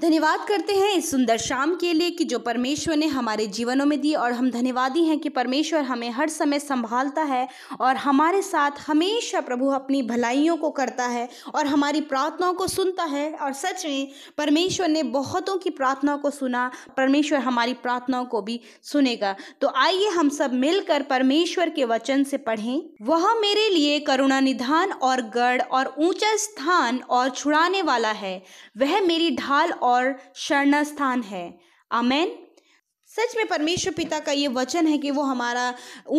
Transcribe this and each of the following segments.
धन्यवाद करते हैं इस सुंदर शाम के लिए कि जो परमेश्वर ने हमारे जीवनों में दी और हम धन्यवादी हैं कि परमेश्वर हमें हर समय संभालता है और हमारे साथ हमेशा प्रभु अपनी भलाइयों को करता है और हमारी प्रार्थनाओं को सुनता है और सच में परमेश्वर ने बहुतों की प्रार्थनाओं को सुना परमेश्वर हमारी प्रार्थनाओं को भी सुनेगा तो आइए हम सब मिलकर परमेश्वर के वचन से पढ़ें वह मेरे लिए करुणा निधान और गढ़ और ऊंचा स्थान और छुड़ाने वाला है वह मेरी ढाल और शरण स्थान है अमेन सच में परमेश्वर पिता का ये वचन है कि वो हमारा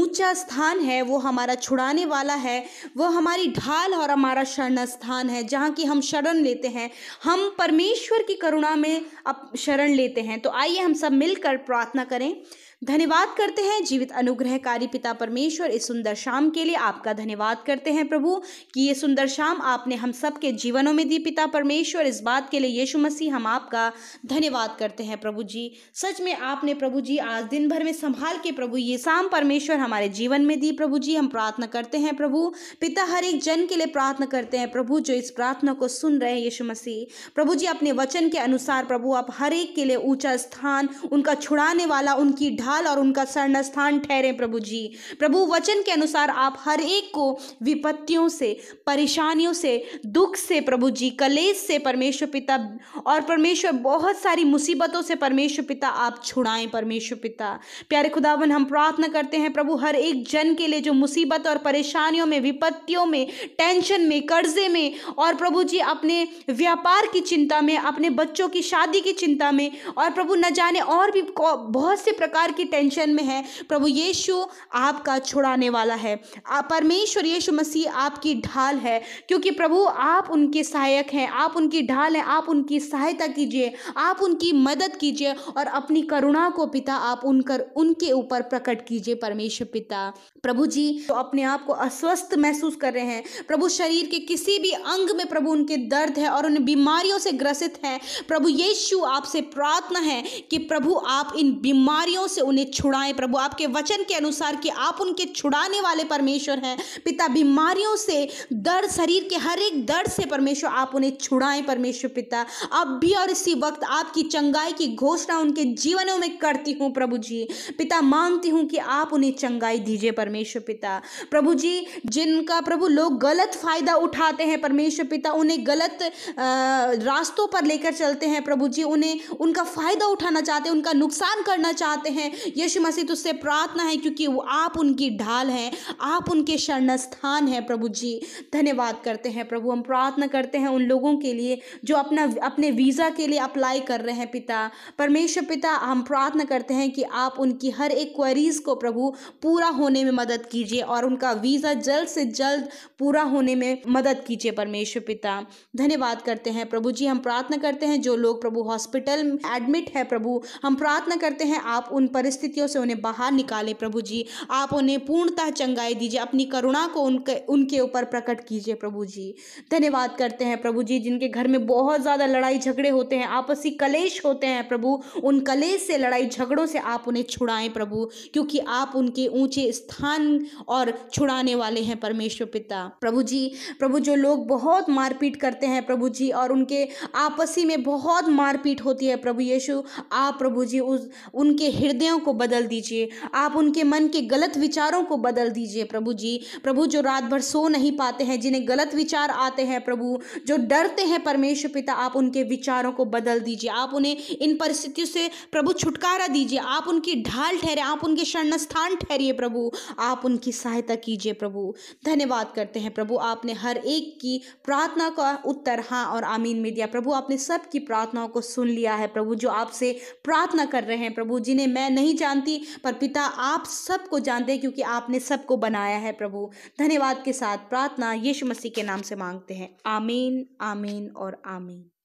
ऊंचा स्थान है वो हमारा छुड़ाने वाला है वो हमारी ढाल और हमारा शरण स्थान है जहाँ की हम शरण लेते हैं हम परमेश्वर की करुणा में अब शरण लेते हैं तो आइए हम सब मिलकर प्रार्थना करें धन्यवाद करते हैं जीवित अनुग्रहकारी पिता परमेश्वर इस सुंदर शाम के लिए आपका धन्यवाद करते हैं प्रभु कि ये सुंदर शाम आपने हम सब के जीवनों में दी पिता परमेश्वर इस बात के लिए यीशु मसीह हम आपका धन्यवाद करते हैं प्रभु जी सच में आपने प्रभु जी आज दिन भर में संभाल के प्रभु ये शाम परमेश्वर हमारे जीवन में दी प्रभु जी हम प्रार्थना करते हैं प्रभु पिता हर एक जन के लिए प्रार्थना करते हैं प्रभु जो इस प्रार्थना को सुन रहे हैं यीशु मसीह प्रभु जी अपने वचन के अनुसार प्रभु आप हर एक के लिए ऊंचा स्थान उनका छुड़ाने वाला उनकी ढाल और उनका शरण स्थान ठहरे प्रभु जी प्रभु वचन के अनुसार आप हर एक को विपत्तियों से परेशानियों से दुख से प्रभु जी कलेश से परमेश्वर पिता और परमेश्वर बहुत सारी मुसीबतों से परमेश्वर पिता आप छुड़ाएं परमेश्वर पिता प्यारे खुदावन हम प्रार्थना करते हैं प्रभु हर एक जन के लिए जो मुसीबत और परेशानियों में विपत्तियों में टेंशन में कर्जे में और प्रभु जी अपने व्यापार की चिंता में अपने बच्चों की शादी की चिंता में और प्रभु न जाने और भी बहुत से प्रकार की टेंशन में है प्रभु यीशु आपका छुड़ाने वाला है परमेश्वर यीशु मसीह आपकी ढाल है क्योंकि प्रभु आप उनके सहायक हैं आप उनकी ढाल हैं आप उनकी सहायता कीजिए आप उनकी मदद कीजिए और अपनी करुणा को पिता आप उनकर उनके ऊपर प्रकट कीजिए परमेश्वर पिता प्रभु जी तो अपने आप को अस्वस्थ महसूस कर रहे हैं प्रभु शरीर के किसी भी अंग में प्रभु उनके दर्द है और उन बीमारियों से ग्रसित हैं प्रभु यीशु आपसे प्रार्थना है कि प्रभु आप इन बीमारियों से उन्हें छुड़ाएं प्रभु आपके वचन के अनुसार कि आप उनके छुड़ाने वाले परमेश्वर हैं पिता बीमारियों से दर्द शरीर के हर एक दर्द से परमेश्वर आप उन्हें छुड़ाएं परमेश्वर पिता अब भी और इसी वक्त आपकी चंगाई की घोषणा उनके जीवनों में करती हूँ प्रभु जी पिता मांगती हूँ कि आप उन्हें चंगाई दीजिए परमेश्वर पिता प्रभु जी जिनका प्रभु लोग गलत फायदा उठाते हैं परमेश्वर पिता उन्हें गलत रास्तों पर लेकर चलते हैं प्रभु जी उन्हें उनका फायदा उठाना चाहते हैं उनका नुकसान करना चाहते हैं यीशु मसीह तुझसे प्रार्थना है क्योंकि आप उनकी ढाल हैं आप उनके शरण स्थान हैं प्रभु जी धन्यवाद करते हैं प्रभु हम प्रार्थना करते हैं उन लोगों के लिए जो अपना अपने वीज़ा के लिए अप्लाई कर रहे हैं पिता परमेश्वर पिता हम प्रार्थना करते हैं कि आप उनकी हर एक क्वेरीज़ को प्रभु पूरा होने में मदद कीजिए और उनका वीज़ा जल्द से जल्द पूरा होने में मदद कीजिए परमेश्वर पिता धन्यवाद करते हैं प्रभु जी हम प्रार्थना करते हैं जो लोग प्रभु हॉस्पिटल एडमिट है प्रभु हम प्रार्थना करते हैं आप उन पर परिस्थितियों से उन्हें बाहर निकालें प्रभु जी आप उन्हें पूर्णतः चंगाई दीजिए अपनी करुणा को उनके उनके ऊपर प्रकट कीजिए प्रभु जी धन्यवाद करते हैं प्रभु जी जिनके घर में बहुत ज़्यादा लड़ाई झगड़े होते हैं आपसी कलेश होते हैं प्रभु उन कलेश से लड़ाई झगड़ों से आप उन्हें छुड़ाएं प्रभु क्योंकि आप उनके ऊंचे स्थान और छुड़ाने वाले हैं परमेश्वर पिता प्रभु जी प्रभु जो लोग बहुत मारपीट करते हैं प्रभु जी और उनके आपसी में बहुत मारपीट होती है प्रभु यीशु आप प्रभु जी उस उनके हृदयों विषयों को बदल दीजिए आप उनके मन के गलत विचारों को बदल दीजिए प्रभु जी प्रभु जो रात भर सो नहीं पाते हैं जिन्हें गलत विचार आते हैं प्रभु जो डरते हैं परमेश्वर पिता आप उनके विचारों को बदल दीजिए आप उन्हें इन परिस्थितियों से प्रभु छुटकारा दीजिए आप उनकी ढाल ठहरे आप उनके शरणस्थान ठहरिए प्रभु आप उनकी सहायता कीजिए प्रभु धन्यवाद करते हैं प्रभु आपने हर एक की प्रार्थना का उत्तर हाँ और आमीन में दिया प्रभु आपने सबकी प्रार्थनाओं को सुन लिया है प्रभु जो आपसे प्रार्थना कर रहे हैं प्रभु जिन्हें मैं नहीं नहीं जानती पर पिता आप सबको जानते हैं क्योंकि आपने सबको बनाया है प्रभु धन्यवाद के साथ प्रार्थना यीशु मसीह के नाम से मांगते हैं आमीन आमीन और आमीन